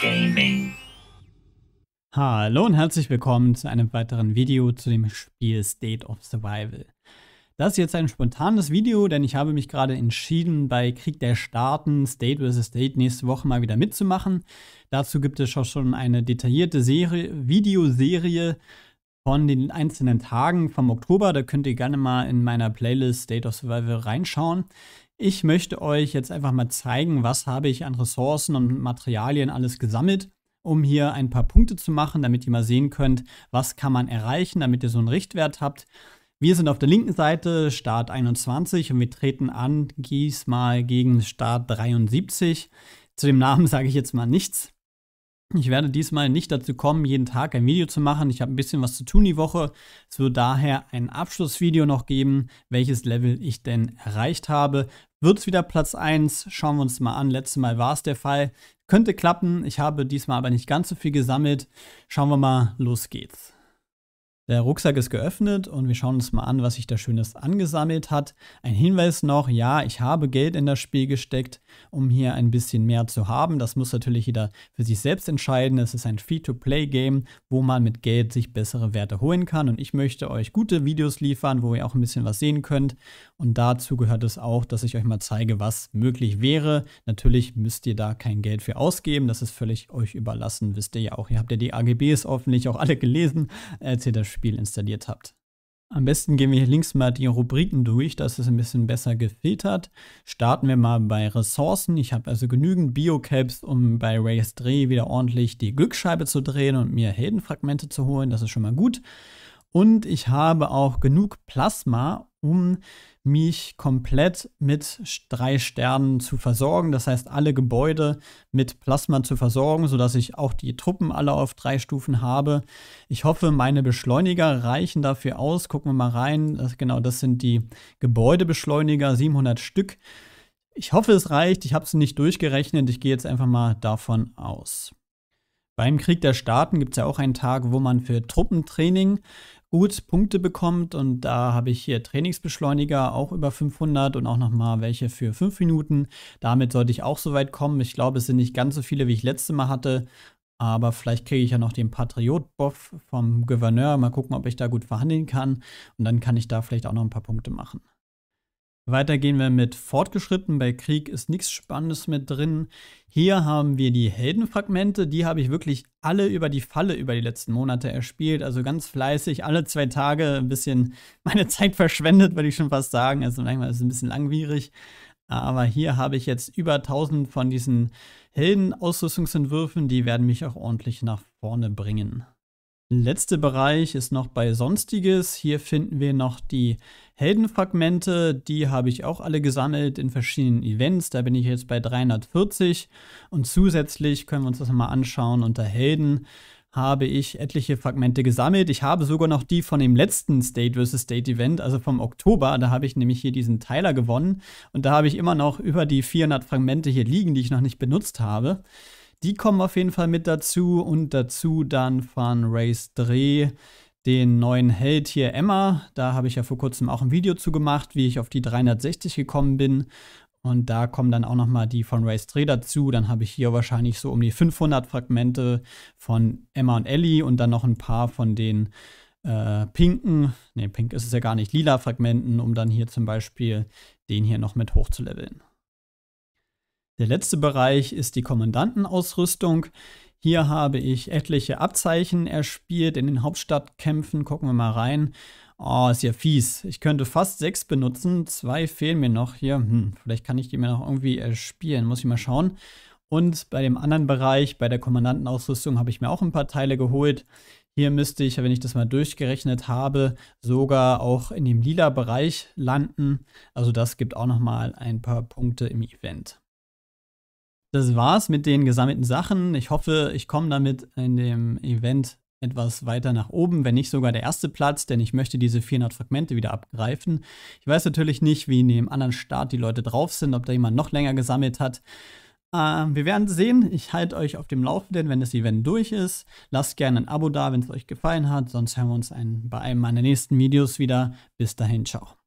Gaming. Hallo und herzlich willkommen zu einem weiteren Video zu dem Spiel State of Survival. Das ist jetzt ein spontanes Video, denn ich habe mich gerade entschieden, bei Krieg der Staaten State vs. State nächste Woche mal wieder mitzumachen. Dazu gibt es auch schon eine detaillierte Serie, Videoserie von den einzelnen Tagen vom Oktober. Da könnt ihr gerne mal in meiner Playlist State of Survival reinschauen. Ich möchte euch jetzt einfach mal zeigen, was habe ich an Ressourcen und Materialien alles gesammelt, um hier ein paar Punkte zu machen, damit ihr mal sehen könnt, was kann man erreichen, damit ihr so einen Richtwert habt. Wir sind auf der linken Seite, Start 21, und wir treten an, diesmal gegen Start 73. Zu dem Namen sage ich jetzt mal nichts. Ich werde diesmal nicht dazu kommen, jeden Tag ein Video zu machen. Ich habe ein bisschen was zu tun die Woche. Es wird daher ein Abschlussvideo noch geben, welches Level ich denn erreicht habe. Wird es wieder Platz 1? Schauen wir uns mal an. Letztes Mal war es der Fall. Könnte klappen. Ich habe diesmal aber nicht ganz so viel gesammelt. Schauen wir mal. Los geht's. Der Rucksack ist geöffnet und wir schauen uns mal an, was sich da Schönes angesammelt hat. Ein Hinweis noch, ja, ich habe Geld in das Spiel gesteckt, um hier ein bisschen mehr zu haben. Das muss natürlich jeder für sich selbst entscheiden. Es ist ein Free-to-Play-Game, wo man mit Geld sich bessere Werte holen kann. Und ich möchte euch gute Videos liefern, wo ihr auch ein bisschen was sehen könnt. Und dazu gehört es auch, dass ich euch mal zeige, was möglich wäre. Natürlich müsst ihr da kein Geld für ausgeben. Das ist völlig euch überlassen, wisst ihr ja auch. Ihr habt ja die AGBs hoffentlich auch alle gelesen, als ihr das Spiel Spiel installiert habt. Am besten gehen wir hier links mal die Rubriken durch, dass es ein bisschen besser gefiltert. Starten wir mal bei Ressourcen. Ich habe also genügend Biocaps, um bei Race Dreh wieder ordentlich die Glücksscheibe zu drehen und mir Heldenfragmente zu holen. Das ist schon mal gut und ich habe auch genug Plasma, um mich komplett mit drei Sternen zu versorgen. Das heißt, alle Gebäude mit Plasma zu versorgen, sodass ich auch die Truppen alle auf drei Stufen habe. Ich hoffe, meine Beschleuniger reichen dafür aus. Gucken wir mal rein. Das, genau, das sind die Gebäudebeschleuniger, 700 Stück. Ich hoffe, es reicht. Ich habe es nicht durchgerechnet. Ich gehe jetzt einfach mal davon aus. Beim Krieg der Staaten gibt es ja auch einen Tag, wo man für Truppentraining gut Punkte bekommt. Und da habe ich hier Trainingsbeschleuniger auch über 500 und auch nochmal welche für 5 Minuten. Damit sollte ich auch so weit kommen. Ich glaube, es sind nicht ganz so viele, wie ich letzte Mal hatte. Aber vielleicht kriege ich ja noch den Patriot-Buff vom Gouverneur. Mal gucken, ob ich da gut verhandeln kann. Und dann kann ich da vielleicht auch noch ein paar Punkte machen. Weiter gehen wir mit Fortgeschritten. Bei Krieg ist nichts Spannendes mit drin. Hier haben wir die Heldenfragmente. Die habe ich wirklich alle über die Falle über die letzten Monate erspielt. Also ganz fleißig, alle zwei Tage ein bisschen meine Zeit verschwendet, würde ich schon fast sagen. Also manchmal ist es ein bisschen langwierig. Aber hier habe ich jetzt über 1000 von diesen Heldenausrüstungsentwürfen. Die werden mich auch ordentlich nach vorne bringen letzte Bereich ist noch bei Sonstiges. Hier finden wir noch die Heldenfragmente. Die habe ich auch alle gesammelt in verschiedenen Events. Da bin ich jetzt bei 340. Und zusätzlich können wir uns das nochmal anschauen unter Helden habe ich etliche Fragmente gesammelt. Ich habe sogar noch die von dem letzten State vs. State Event, also vom Oktober. Da habe ich nämlich hier diesen Teiler gewonnen. Und da habe ich immer noch über die 400 Fragmente hier liegen, die ich noch nicht benutzt habe. Die kommen auf jeden Fall mit dazu und dazu dann von Race Dreh den neuen Held hier Emma. Da habe ich ja vor kurzem auch ein Video zu gemacht, wie ich auf die 360 gekommen bin. Und da kommen dann auch nochmal die von Race 3 dazu. Dann habe ich hier wahrscheinlich so um die 500 Fragmente von Emma und Ellie und dann noch ein paar von den äh, pinken, ne, pink ist es ja gar nicht, lila Fragmenten, um dann hier zum Beispiel den hier noch mit hochzuleveln. Der letzte Bereich ist die Kommandantenausrüstung. Hier habe ich etliche Abzeichen erspielt in den Hauptstadtkämpfen. Gucken wir mal rein. Oh, ist ja fies. Ich könnte fast sechs benutzen. Zwei fehlen mir noch hier. Hm, vielleicht kann ich die mir noch irgendwie erspielen. Muss ich mal schauen. Und bei dem anderen Bereich, bei der Kommandantenausrüstung, habe ich mir auch ein paar Teile geholt. Hier müsste ich, wenn ich das mal durchgerechnet habe, sogar auch in dem lila Bereich landen. Also das gibt auch nochmal ein paar Punkte im Event das war's mit den gesammelten Sachen. Ich hoffe, ich komme damit in dem Event etwas weiter nach oben, wenn nicht sogar der erste Platz, denn ich möchte diese 400 Fragmente wieder abgreifen. Ich weiß natürlich nicht, wie in dem anderen Start die Leute drauf sind, ob da jemand noch länger gesammelt hat. Äh, wir werden sehen. Ich halte euch auf dem Laufenden, wenn das Event durch ist. Lasst gerne ein Abo da, wenn es euch gefallen hat. Sonst hören wir uns ein, bei einem meiner nächsten Videos wieder. Bis dahin, ciao.